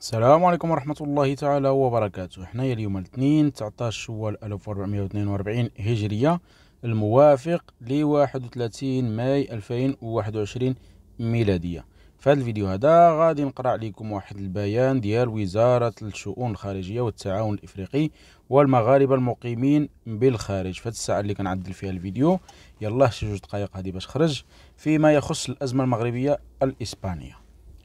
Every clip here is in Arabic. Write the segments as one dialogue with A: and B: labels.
A: السلام عليكم ورحمة الله تعالى وبركاته حنايا اليوم الاثنين 19 شوال 1442 هجرية الموافق ل 31 ماي 2021 ميلادية في هذا الفيديو هذا غادي نقرا عليكم واحد البيان ديال وزارة الشؤون الخارجية والتعاون الافريقي والمغاربة المقيمين بالخارج في الساعة اللي كنعدل فيها الفيديو يلاه شي جوج دقائق هذه باش خرج فيما يخص الأزمة المغربية الإسبانية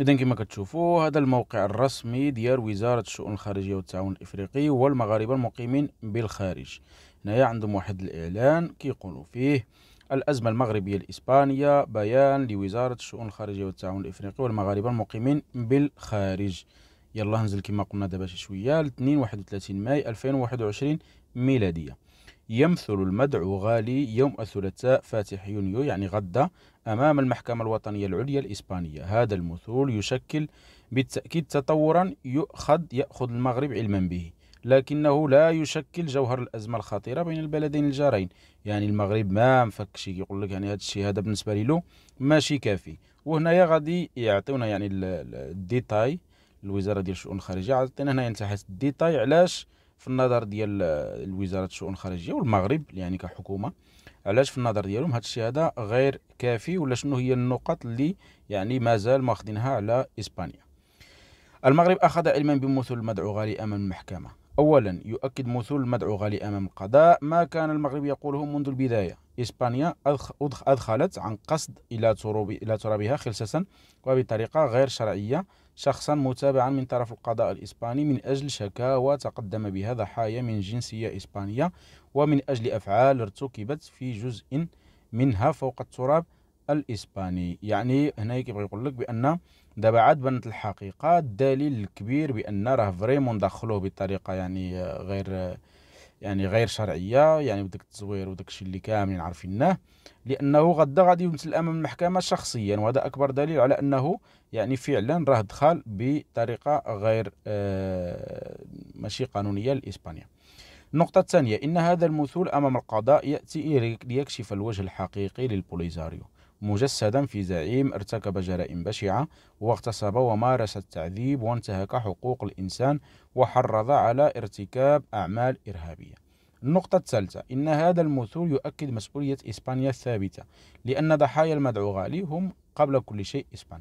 A: اذا كما كتشوفوا هذا الموقع الرسمي ديال وزاره الشؤون الخارجيه والتعاون الافريقي والمغاربه المقيمين بالخارج هنايا عندهم واحد الاعلان كيقولوا فيه الأزمة المغربية الاسبانيه بيان لوزارة الشؤون الخارجية والتعاون الإفريقي والمغاربة المقيمين بالخارج يلا ننزل كما قلنا دابا شي شوية ل 2 31 ماي 2021 ميلادية يمثل المدعو غالي يوم الثلاثاء فاتح يونيو يعني غدا أمام المحكمة الوطنية العليا الإسبانية هذا المثول يشكل بالتأكيد تطورا يؤخذ يأخذ المغرب علما به لكنه لا يشكل جوهر الأزمة الخطيرة بين البلدين الجارين يعني المغرب ما مفكش يقول لك يعني هذا الشيء هذا بالنسبة له ماشي كافي وهنايا غادي يعطيونا يعني الديتاي الوزارة ديال الشؤون الخارجية عطينا هنا تحت الديتاي علاش في النظر ديال الوزاره الشؤون الخارجيه والمغرب يعني كحكومه علاش في النظر ديالهم هذا الشيء هذا غير كافي ولا شنو هي النقط اللي يعني مازال ماخذينها على اسبانيا المغرب اخذ علما بمثل المدعو غالي امام المحكمه اولا يؤكد مثل المدعو غالي امام القضاء ما كان المغرب يقوله منذ البدايه اسبانيا ادخلت عن قصد الى ترابها خلصة وبطريقه غير شرعيه شخصا متابعا من طرف القضاء الإسباني من أجل شكاوى تقدم بها ضحايا من جنسية إسبانية ومن أجل أفعال ارتكبت في جزء منها فوق التراب الإسباني يعني هنا كيبغي يقول لك بأن دابا عاد بنت الحقيقة الدليل الكبير بأن راه فريمون دخلوه بطريقة يعني غير يعني غير شرعيه يعني وداك التزوير وداك الشيء اللي كاملين عارفينه لانه غدا غادي يمثل امام المحكمه شخصيا وهذا اكبر دليل على انه يعني فعلا راه دخل بطريقه غير آه ماشي قانونيه لاسبانيا النقطة الثانية إن هذا المثول أمام القضاء يأتي ليكشف الوجه الحقيقي للبوليزاريو مجسدا في زعيم ارتكب جرائم بشعة واغتصب ومارس التعذيب وانتهك حقوق الإنسان وحرض على ارتكاب أعمال إرهابية النقطة الثالثة إن هذا المثول يؤكد مسؤولية إسبانيا الثابتة لأن ضحايا المدعو غالي هم قبل كل شيء إسبان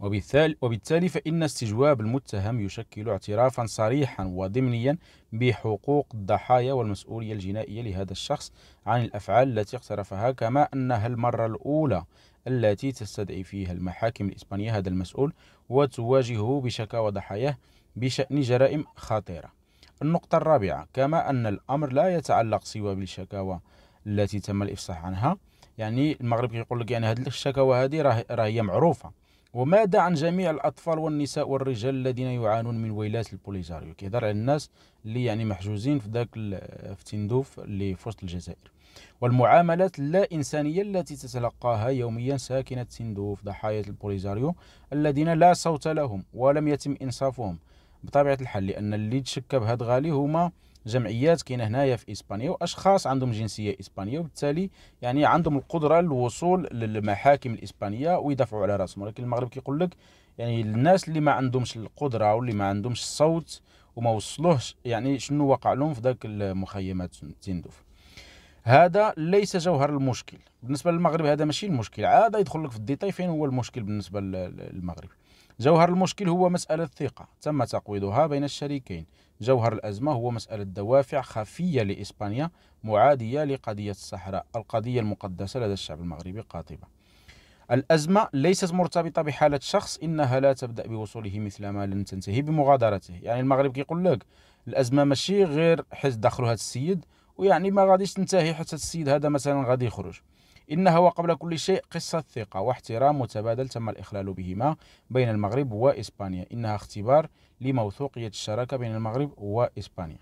A: وبالتالي, وبالتالي فإن استجواب المتهم يشكل اعترافا صريحا وضمنيا بحقوق الضحايا والمسؤولية الجنائية لهذا الشخص عن الأفعال التي اقترفها كما أنها المرة الأولى التي تستدعي فيها المحاكم الإسبانية هذا المسؤول وتواجهه بشكاوى ضحاياه بشأن جرائم خطيرة النقطة الرابعة كما أن الأمر لا يتعلق سوى بالشكاوى التي تم الإفصاح عنها يعني المغرب يقول لك يعني هذه الشكاوى هذه راهي معروفة وماذا عن جميع الاطفال والنساء والرجال الذين يعانون من ويلات البوليزاريو كيهضر على الناس اللي يعني محجوزين في ذاك في تندوف اللي في وسط الجزائر والمعاملات اللا انسانيه التي تتلقاها يوميا ساكنه تندوف ضحايا البوليزاريو الذين لا صوت لهم ولم يتم انصافهم بطبيعه الحال لان اللي تشكى بهذا غالي هما جمعيات كاينه هنايا في اسبانيا واشخاص عندهم جنسيه اسبانيه وبالتالي يعني عندهم القدره للوصول للمحاكم الاسبانيه ويدافعوا على راسهم ولكن المغرب كيقول لك يعني الناس اللي ما عندهمش القدره واللي ما عندهمش الصوت وما وصلوهش يعني شنو وقع لهم في ذاك المخيمات تندوف هذا ليس جوهر المشكل بالنسبه للمغرب هذا ماشي المشكل عاد يدخل لك في الديتاي فين هو المشكل بالنسبه للمغرب جوهر المشكل هو مسألة الثقة تم تقويضها بين الشريكين جوهر الأزمة هو مسألة دوافع خفية لإسبانيا معادية لقضية الصحراء القضية المقدسة لدى الشعب المغربي قاطبة الأزمة ليست مرتبطة بحالة شخص إنها لا تبدأ بوصوله مثل ما لن تنتهي بمغادرته يعني المغرب كيقول لك الأزمة ماشي غير حيث دخلوا هذا السيد ويعني ما غاديش تنتهي حتى السيد هذا مثلا غادي يخرج إنها وقبل كل شيء قصة ثقة واحترام متبادل تم الإخلال بهما بين المغرب وإسبانيا إنها اختبار لموثوقية الشراكة بين المغرب وإسبانيا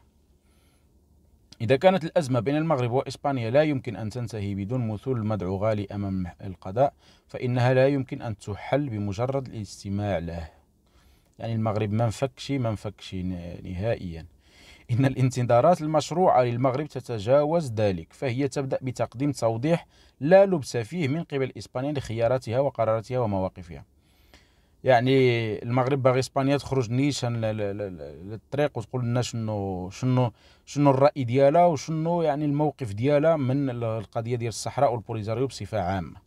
A: إذا كانت الأزمة بين المغرب وإسبانيا لا يمكن أن تنتهي بدون مثول المدعو غالي أمام القضاء فإنها لا يمكن أن تحل بمجرد الاستماع له يعني المغرب ما نفكش ما نفكش نهائياً إن الانتظارات المشروعة للمغرب تتجاوز ذلك فهي تبدأ بتقديم توضيح لا لبس فيه من قبل إسبانيا لخياراتها وقراراتها ومواقفها يعني المغرب باغي اسبانيا تخرج نيشان للطريق وتقول لنا شنو شنو شنو الراي ديالها وشنو يعني الموقف ديالها من القضيه ديال الصحراء والبوليزاريو بصفه عامه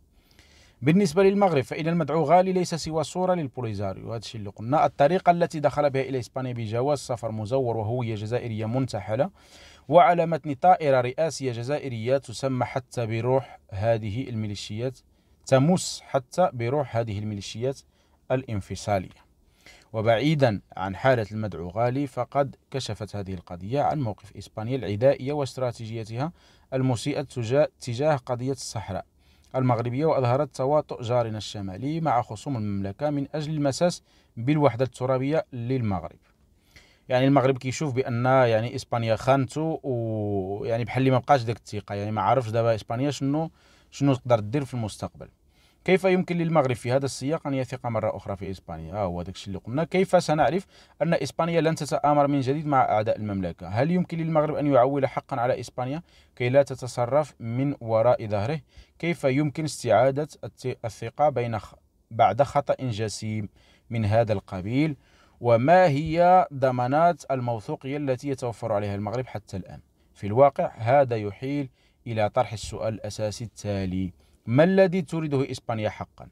A: بالنسبة للمغرب فإن المدعو غالي ليس سوى صورة للبوليزاريو هذا الشيء اللي قلنا الطريقة التي دخل بها إلى إسبانيا بجواز سفر مزور وهوية جزائرية منتحلة وعلى متن طائرة رئاسية جزائرية تسمى حتى بروح هذه الميليشيات تمس حتى بروح هذه الميليشيات الانفصالية وبعيدا عن حالة المدعو غالي فقد كشفت هذه القضية عن موقف إسبانيا العدائية واستراتيجيتها المسيئة تجاه قضية الصحراء المغربية وأظهرت تواطؤ جارنا الشمالي مع خصوم المملكة من أجل المساس بالوحدة الترابية للمغرب يعني المغرب كيشوف بان يعني اسبانيا خانته ويعني بحال اللي ما بقاش داك الثقه يعني ما عرفش دابا اسبانيا شنو شنو تقدر دير في المستقبل كيف يمكن للمغرب في هذا السياق أن يثق مرة أخرى في إسبانيا؟ آه هو داكشي اللي قلنا، كيف سنعرف أن إسبانيا لن تتآمر من جديد مع أعداء المملكة؟ هل يمكن للمغرب أن يعول حقا على إسبانيا كي لا تتصرف من وراء ظهره؟ كيف يمكن استعادة الثقة بين خ... بعد خطأ جسيم من هذا القبيل؟ وما هي ضمانات الموثوقية التي يتوفر عليها المغرب حتى الآن؟ في الواقع هذا يحيل إلى طرح السؤال الأساسي التالي ما الذي تريده إسبانيا حقا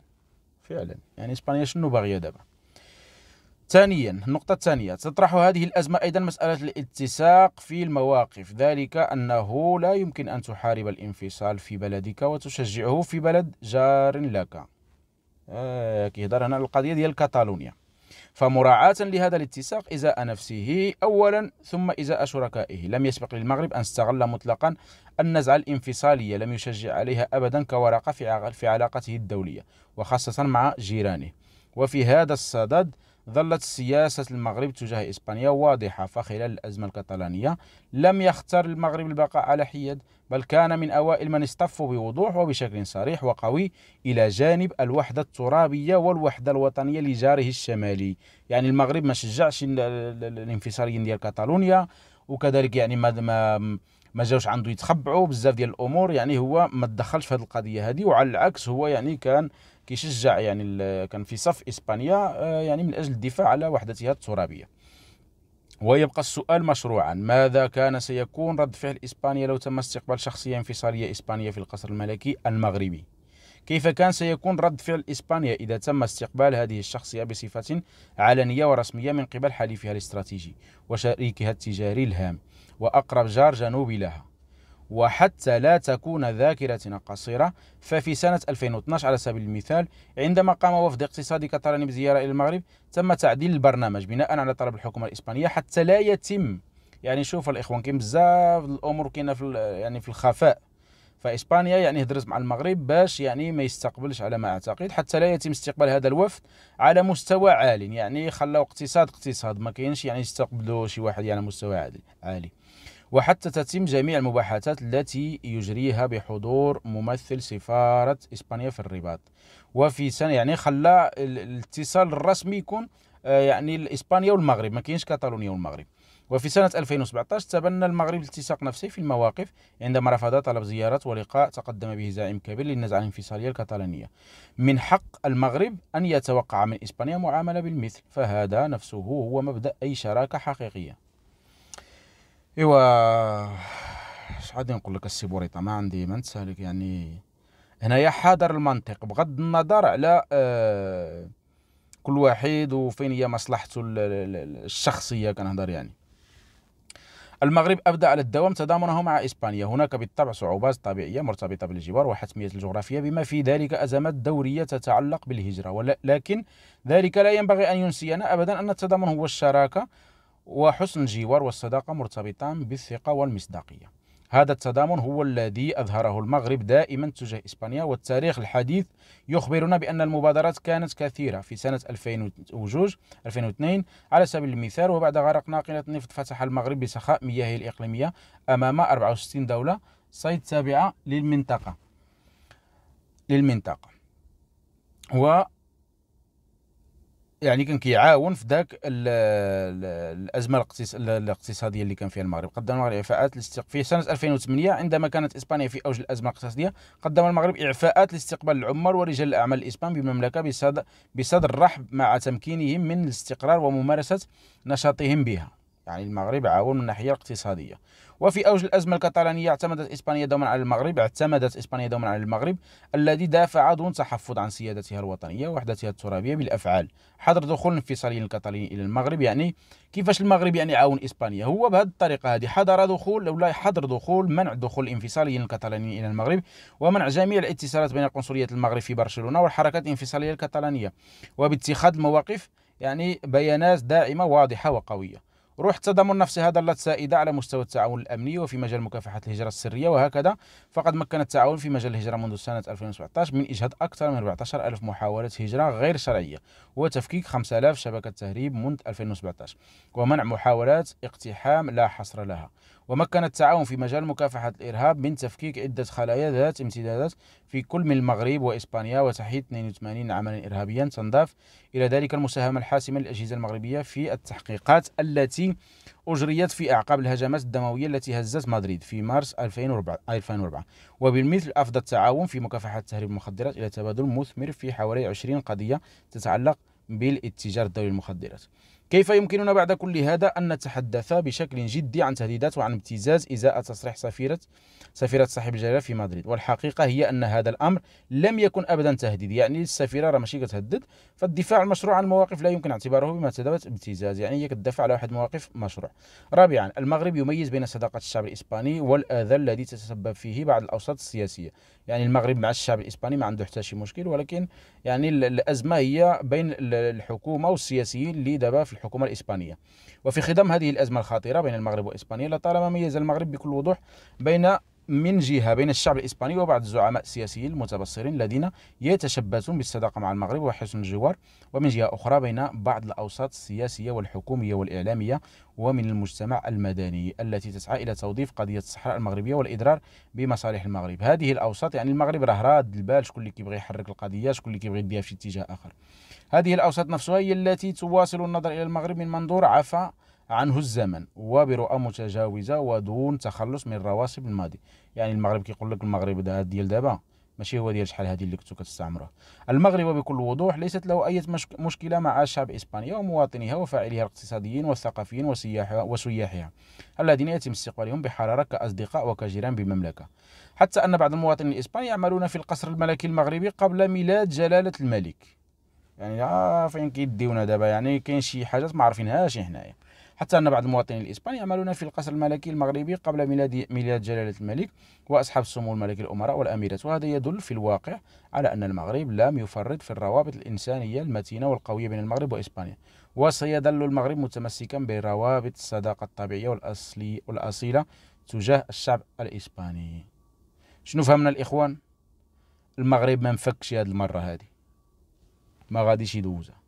A: فعلا يعني إسبانيا شنو باغية دابا ثانيا النقطة الثانية تطرح هذه الأزمة أيضا مسألة الاتساق في المواقف ذلك أنه لا يمكن أن تحارب الانفصال في بلدك وتشجعه في بلد جار لك آه كيهضر هنا القضية ديال كاتالونيا فمراعاة لهذا الاتساق إزاء نفسه أولا ثم إزاء شركائه لم يسبق للمغرب أن استغل مطلقا النزعة الانفصالية لم يشجع عليها أبدا كورقة في علاقته الدولية وخاصة مع جيرانه وفي هذا الصدد ظلت سياسة المغرب تجاه إسبانيا واضحة فخلال الأزمة الكتالانية لم يختار المغرب البقاء على حياد بل كان من أوائل من اصطفوا بوضوح وبشكل صريح وقوي إلى جانب الوحدة الترابية والوحدة الوطنية لجاره الشمالي يعني المغرب ما شجعش الانفصاليين ديال كاتالونيا وكذلك يعني ما ما ما جاوش عنده يتخبعوا بزاف ديال الامور يعني هو ما تدخلش في هذه القضيه هذه وعلى العكس هو يعني كان كيشجع يعني كان في صف اسبانيا آه، يعني من اجل الدفاع على وحدتها الترابيه ويبقى السؤال مشروعا ماذا كان سيكون رد فعل اسبانيا لو تم استقبال شخصيه انفصاليه اسبانيه في القصر الملكي المغربي كيف كان سيكون رد فعل إسبانيا إذا تم استقبال هذه الشخصية بصفة علنية ورسمية من قبل حليفها الاستراتيجي وشريكها التجاري الهام وأقرب جار جنوبي لها وحتى لا تكون ذاكرتنا قصيرة ففي سنة 2012 على سبيل المثال عندما قام وفد اقتصادي قطراني بزيارة إلى المغرب تم تعديل البرنامج بناء على طلب الحكومة الإسبانية حتى لا يتم يعني شوف الإخوان كاين بزاف الأمور كاينة في يعني في الخفاء فاسبانيا يعني هدرت مع المغرب باش يعني ما يستقبلش على ما اعتقد حتى لا يتم استقبال هذا الوفد على مستوى عالي يعني خلاو اقتصاد اقتصاد ما كاينش يعني يستقبلوا شي واحد يعني على يعني مستوى عالي وحتى تتم جميع المباحثات التي يجريها بحضور ممثل سفارة إسبانيا في الرباط وفي سنة يعني خلى الاتصال الرسمي يكون آه، يعني إسبانيا والمغرب ما كاينش كاتالونيا والمغرب وفي سنة 2017 تبنى المغرب التصاق نفسه في المواقف عندما رفض طلب زيارة ولقاء تقدم به زعيم كبير للنزعة الانفصالية الكتالونية من حق المغرب أن يتوقع من إسبانيا معاملة بالمثل فهذا نفسه هو مبدأ أي شراكة حقيقية ايوا اش غادي نقول لك السي بوريطه ما عندي ما نسالك يعني هنايا حاضر المنطق بغض النظر على آه، كل واحد وفين هي مصلحته الشخصيه كنهضر يعني المغرب أبدى على الدوام تضامنه مع إسبانيا هناك بالطبع صعوبات طبيعية مرتبطة بالجوار وحتمية الجغرافية بما في ذلك أزمات دورية تتعلق بالهجرة ولكن ذلك لا ينبغي أن ينسينا أبدا أن التضامن هو الشراكة وحسن الجوار والصداقة مرتبطان بالثقة والمصداقية هذا التضامن هو الذي أظهره المغرب دائما تجاه إسبانيا والتاريخ الحديث يخبرنا بأن المبادرات كانت كثيرة في سنة 2002 2002 على سبيل المثال وبعد غرق ناقلة النفط فتح المغرب بسخاء مياهه الإقليمية أمام 64 دولة صيد تابعة للمنطقة للمنطقة و يعني كان كيعاون في ذاك الازمه الاقتصاديه اللي كان فيها المغرب قدم المغرب اعفاءات في سنه 2008 عندما كانت اسبانيا في اوج الازمه الاقتصاديه قدم المغرب اعفاءات لاستقبال العمال ورجال الاعمال الاسبان بالمملكه بصدر رحب مع تمكينهم من الاستقرار وممارسه نشاطهم بها يعني المغرب عاون من الناحيه الاقتصاديه وفي اوج الازمه الكتالانيه اعتمدت اسبانيا دوما على المغرب اعتمدت اسبانيا دوما على المغرب الذي دافع دون تحفظ عن سيادتها الوطنيه ووحدتها الترابيه بالافعال حظر دخول الانفصاليين الكتالونيين الى المغرب يعني كيفاش المغرب يعني عاون اسبانيا هو بهذه الطريقه هذه حظر دخول لولا حظر دخول منع دخول الانفصاليين الكتالانيين الى المغرب ومنع جميع الاتصالات بين قنصليه المغرب في برشلونه والحركات الانفصاليه الكتالانيه وباتخاذ المواقف يعني بيانات داعمه واضحه وقويه روح التضامن النفسي هذا لا سائدة على مستوى التعاون الأمني وفي مجال مكافحة الهجرة السرية وهكذا فقد مكن التعاون في مجال الهجرة منذ سنة 2017 من إجهاد أكثر من 14 ألف محاولة هجرة غير شرعية وتفكيك 5000 شبكة تهريب منذ 2017 ومنع محاولات اقتحام لا حصر لها ومكن التعاون في مجال مكافحة الإرهاب من تفكيك عدة خلايا ذات امتدادات في كل من المغرب وإسبانيا وتحييد 82 عملا إرهابيا تنضاف إلى ذلك المساهمة الحاسمة للأجهزة المغربية في التحقيقات التي أجريت في أعقاب الهجمات الدموية التي هزت مدريد في مارس 2004 وبالمثل أفضى التعاون في مكافحة تهريب المخدرات إلى تبادل مثمر في حوالي 20 قضية تتعلق بالاتجار الدولي للمخدرات كيف يمكننا بعد كل هذا أن نتحدث بشكل جدي عن تهديدات وعن ابتزاز إزاء تصريح سفيرة سفيرة صاحب الجلالة في مدريد والحقيقة هي أن هذا الأمر لم يكن أبدا تهديد يعني السفيرة راه ماشي كتهدد فالدفاع المشروع عن المواقف لا يمكن اعتباره بمثابة ابتزاز يعني هي كتدافع على واحد المواقف مشروع رابعا المغرب يميز بين صداقة الشعب الإسباني والآذى الذي تتسبب فيه بعض الأوساط السياسية يعني المغرب مع الشعب الإسباني ما عنده حتى شي مشكل ولكن يعني الأزمة هي بين الحكومة والسياسيين اللي دابا في الحكومة الإسبانية وفي خضم هذه الأزمة الخطيرة بين المغرب وإسبانيا لطالما ميز المغرب بكل وضوح بين من جهة بين الشعب الإسباني وبعض الزعماء السياسيين المتبصرين الذين يتشبثون بالصداقة مع المغرب وحسن الجوار ومن جهة أخرى بين بعض الأوساط السياسية والحكومية والإعلامية ومن المجتمع المدني التي تسعى إلى توظيف قضية الصحراء المغربية والإضرار بمصالح المغرب هذه الأوساط يعني المغرب راه راد البال شكون اللي كيبغي يحرك القضية شكون اللي كيبغي يديها في اتجاه آخر هذه الأوساط نفسها هي التي تواصل النظر إلى المغرب من منظور عفا عنه الزمن وبرؤى متجاوزه ودون تخلص من رواسب الماضي يعني المغرب كيقول لك المغرب ده ديال دابا ماشي هو ديال شحال هذه اللي كنتو كتستعمره المغرب بكل وضوح ليست له اي مشكله مع شعب اسبانيا ومواطنيها وفاعليها الاقتصاديين والثقافيين وسياحها وسياحها الذين يتم استقبالهم بحراره كاصدقاء وكجيران بالمملكه حتى ان بعض المواطنين الاسبان يعملون في القصر الملكي المغربي قبل ميلاد جلاله الملك يعني آه فين كيديونا دابا يعني كاين شي حاجات ما عارفينهاش حنايا حتى أن بعض المواطنين الإسبان يعملون في القصر الملكي المغربي قبل ميلاد ميلاد جلالة الملك وأصحاب السمو الملكي الأمراء والأميرات وهذا يدل في الواقع على أن المغرب لم يفرط في الروابط الإنسانية المتينة والقوية بين المغرب وإسبانيا وسيظل المغرب متمسكا بروابط الصداقة الطبيعية والأصلي والأصيلة تجاه الشعب الإسباني شنو فهمنا الإخوان؟ المغرب ما مفكش هذه المرة هذه ما غاديش يدوزها